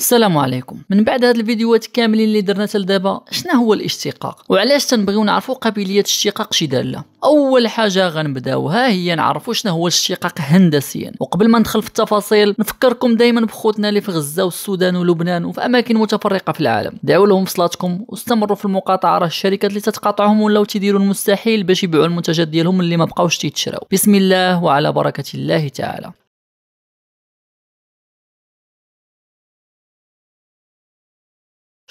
السلام عليكم من بعد هاد الفيديوهات كاملين اللي درنا حتى دابا شنو هو الاشتقاق وعلاش تنبغيو نعرفوا قابليه الاشتقاق شي داله اول حاجه غنبداوها هي نعرفوا شنو هو الاشتقاق هندسيا وقبل ما ندخل في التفاصيل نفكركم دائما بخوتنا اللي في غزه والسودان ولبنان وفي اماكن متفرقه في العالم دعوا لهم في صلاتكم واستمروا في المقاطعه راه الشركات اللي تتقاطعهم ولاو تيديروا المستحيل باش يبيعوا المنتجات ديالهم اللي ما بقاوش تيتشراو بسم الله وعلى بركه الله تعالى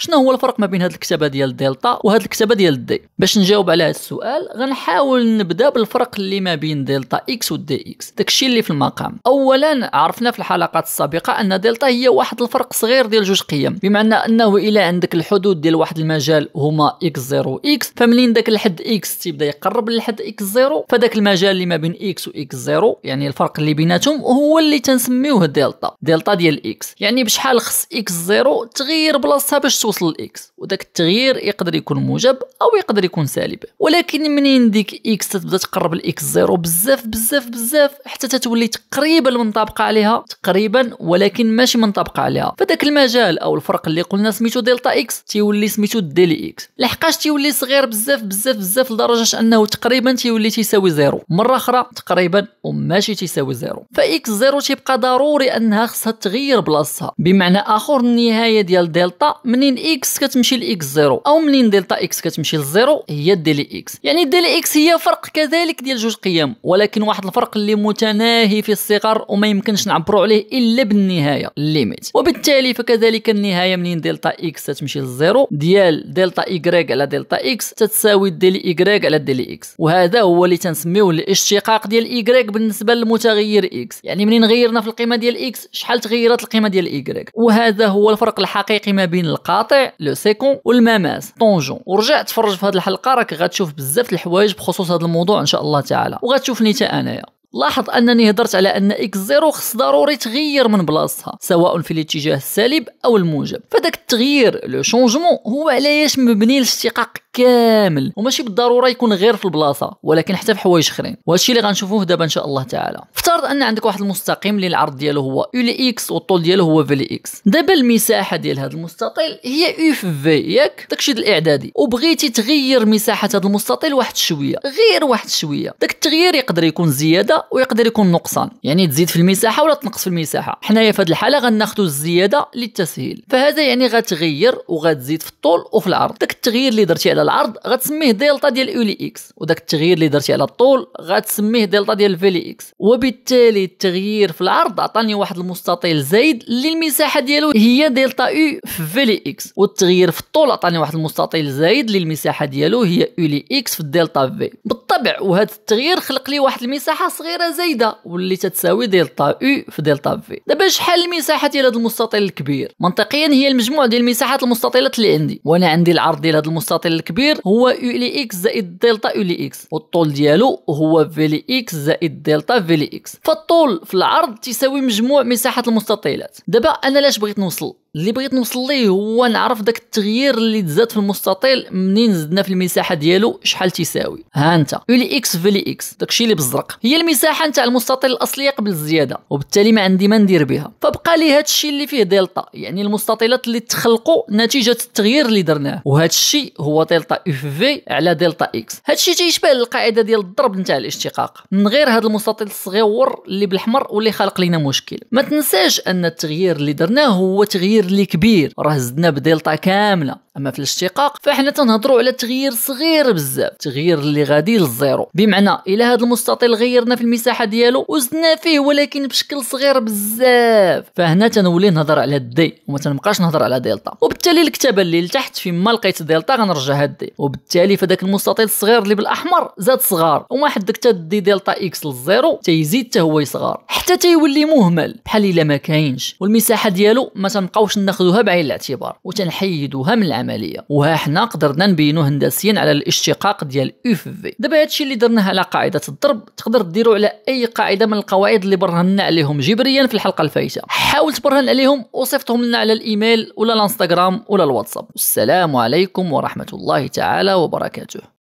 شنو هو الفرق ما بين هذه الكتابه ديال دلتا وهذه الكتابه ديال دي باش نجاوب على هذا السؤال غنحاول نبدا بالفرق اللي ما بين دلتا اكس ودي اكس داكشي اللي في المقام اولا عرفنا في الحلقات السابقه ان دلتا هي واحد الفرق صغير ديال جوج قيم بمعنى انه الى عندك الحدود ديال واحد المجال هما اكس 0 اكس فمنين داك الحد اكس تيبدا يقرب للحد اكس 0 فداك المجال اللي ما بين اكس واكس 0 يعني الفرق اللي بيناتهم هو اللي تنسميوه دلتا دلتا ديال اكس يعني بشحال خص اكس 0 تغير بلاصتها باش توصل لإكس وداك التغيير يقدر يكون موجب أو يقدر يكون سالب ولكن منين ديك إكس تبدا تقرب لإكس زيرو بزاف بزاف بزاف حتى تتولي تقريبا منطبقة عليها تقريبا ولكن ماشي منطبقة عليها فداك المجال أو الفرق اللي قلنا سميتو دلتا إكس تيولي سميتو ديلي إكس لحقاش تيولي صغير بزاف بزاف بزاف لدرجة أنه تقريبا تيولي تيساوي زيرو مرة أخرى تقريبا وماشي تيساوي زيرو فإكس زيرو تيبقى ضروري أنها خصها تغير بلاصتها بمعنى آخر النهاية ديال دلتا منين اكس كتمشي لاكس زيرو او منين دلتا اكس كتمشي للزيرو هي ديلي اكس يعني ديلي اكس هي فرق كذلك ديال جوج قيم ولكن واحد الفرق اللي متناهي في الصغر وما يمكنش نعبروا عليه الا بالنهايه الليميت وبالتالي فكذلك النهايه منين دلتا اكس تمشي للزيرو ديال دلتا ايغريك على دلتا اكس تتساوي ديلي ايغريك على ديلي اكس وهذا هو اللي تنسميوه الاشتقاق ديال ايغريك بالنسبه للمتغير اكس يعني منين غيرنا في القيمه ديال اكس شحال تغيرت القيمه ديال ايغريك وهذا هو الفرق الحقيقي ما بين القاطع القاطع لو سيكون والمماس طونجون ورجع تفرج في هذه الحلقه راك غتشوف بزاف الحوايج بخصوص هذا الموضوع ان شاء الله تعالى وغتشوفني حتى انايا لاحظ انني هضرت على ان اكس زيرو خص ضروري تغير من بلاصتها سواء في الاتجاه السالب او الموجب فداك التغيير لو شونجمون هو علاش مبني الاشتقاق كامل وماشي بالضروره يكون غير في البلاصه ولكن حتى في حوايج اخرين وهذا الشيء اللي غنشوفوه دابا ان شاء الله تعالى افترض ان عندك واحد المستقيم اللي العرض ديالو هو يو لي اكس والطول ديالو هو في لي اكس دابا المساحه ديال هذا المستطيل هي يو في في ياك داكشي الاعدادي وبغيتي تغير مساحه هذا المستطيل واحد شويه غير واحد شويه داك التغيير يقدر يكون زياده ويقدر يكون نقصان يعني تزيد في المساحه ولا تنقص في المساحه حنايا في هذه الحاله غناخذوا الزياده للتسهيل فهذا يعني غتغير وغتزيد في الطول وفي العرض داك التغيير اللي درتي على العرض غتسميه دلتا ديال اولي اكس وداك التغيير اللي درتي على الطول غتسميه دلتا ديال فيلي اكس وبالتالي التغيير في العرض عطاني واحد المستطيل زايد اللي المساحه ديالو هي دلتا او في فيلي اكس والتغيير في الطول عطاني واحد المستطيل زايد اللي المساحه ديالو هي اولي اكس في دلتا في بالطبع وهذا التغيير خلق لي واحد المساحه صغيره زايده واللي تتساوي دلتا او في دلتا في دابا شحال المساحه ديال هذا المستطيل الكبير منطقيا هي المجموع ديال مساحات المستطيلات اللي عندي وانا عندي العرض ديال هذا المستطيل الكبير هو يو لي اكس زائد دلتا يو لي اكس والطول ديالو هو في لي اكس زائد دلتا في لي اكس فالطول في العرض تساوي مجموع مساحه المستطيلات دابا انا لاش بغيت نوصل اللي بغيت نوصل ليه هو نعرف داك التغيير اللي تزاد في المستطيل منين زدنا في المساحه ديالو شحال تساوي ها انت يولي اكس في لي اكس داكشي اللي بالزرق هي المساحه نتاع المستطيل الاصليه قبل الزياده وبالتالي ما عندي ما ندير بها فبقى لي هادشي اللي فيه دلتا يعني المستطيلات اللي تخلقوا نتيجه التغيير اللي درناه وهادشي هو دلتا اف في على دلتا اكس هادشي تيشبه القاعده ديال الضرب نتاع الاشتقاق من غير هاد المستطيل الصغير اللي بالاحمر واللي خلق لنا مشكل ما تنساش ان التغيير اللي درناه هو تغيير اللي كبير راه زدنا بديلطا كامله اما في الاشتقاق فاحنا تنهضروا على تغيير صغير بزاف تغيير اللي غادي للزيرو بمعنى الى هذا المستطيل غيرنا في المساحه ديالو وزدنا فيه ولكن بشكل صغير بزاف فهنا تنولي نهضر على الدي وما تنبقاش نهضر على دلتا وبالتالي الكتابه اللي لتحت فيما لقيت دلتا غنرجعها الدي وبالتالي فداك المستطيل الصغير اللي بالاحمر زاد صغار وما حدك تدي دلتا اكس للزيرو تيزيد حتى هو يصغر حتى تيولي مهمل بحال الا ما كاينش والمساحه ديالو ما تنبقاوش ناخذوها بعين الاعتبار وتنحيدوها من العمل العمليه وها حنا قدرنا نبينو هندسيا على الاشتقاق ديال اف في دابا هادشي اللي درناه على قاعده الضرب تقدر ديرو على اي قاعده من القواعد اللي برهنا عليهم جبريا في الحلقه الفايته حاول تبرهن عليهم وصيفطهم لنا على الايميل ولا الانستغرام ولا الواتساب السلام عليكم ورحمه الله تعالى وبركاته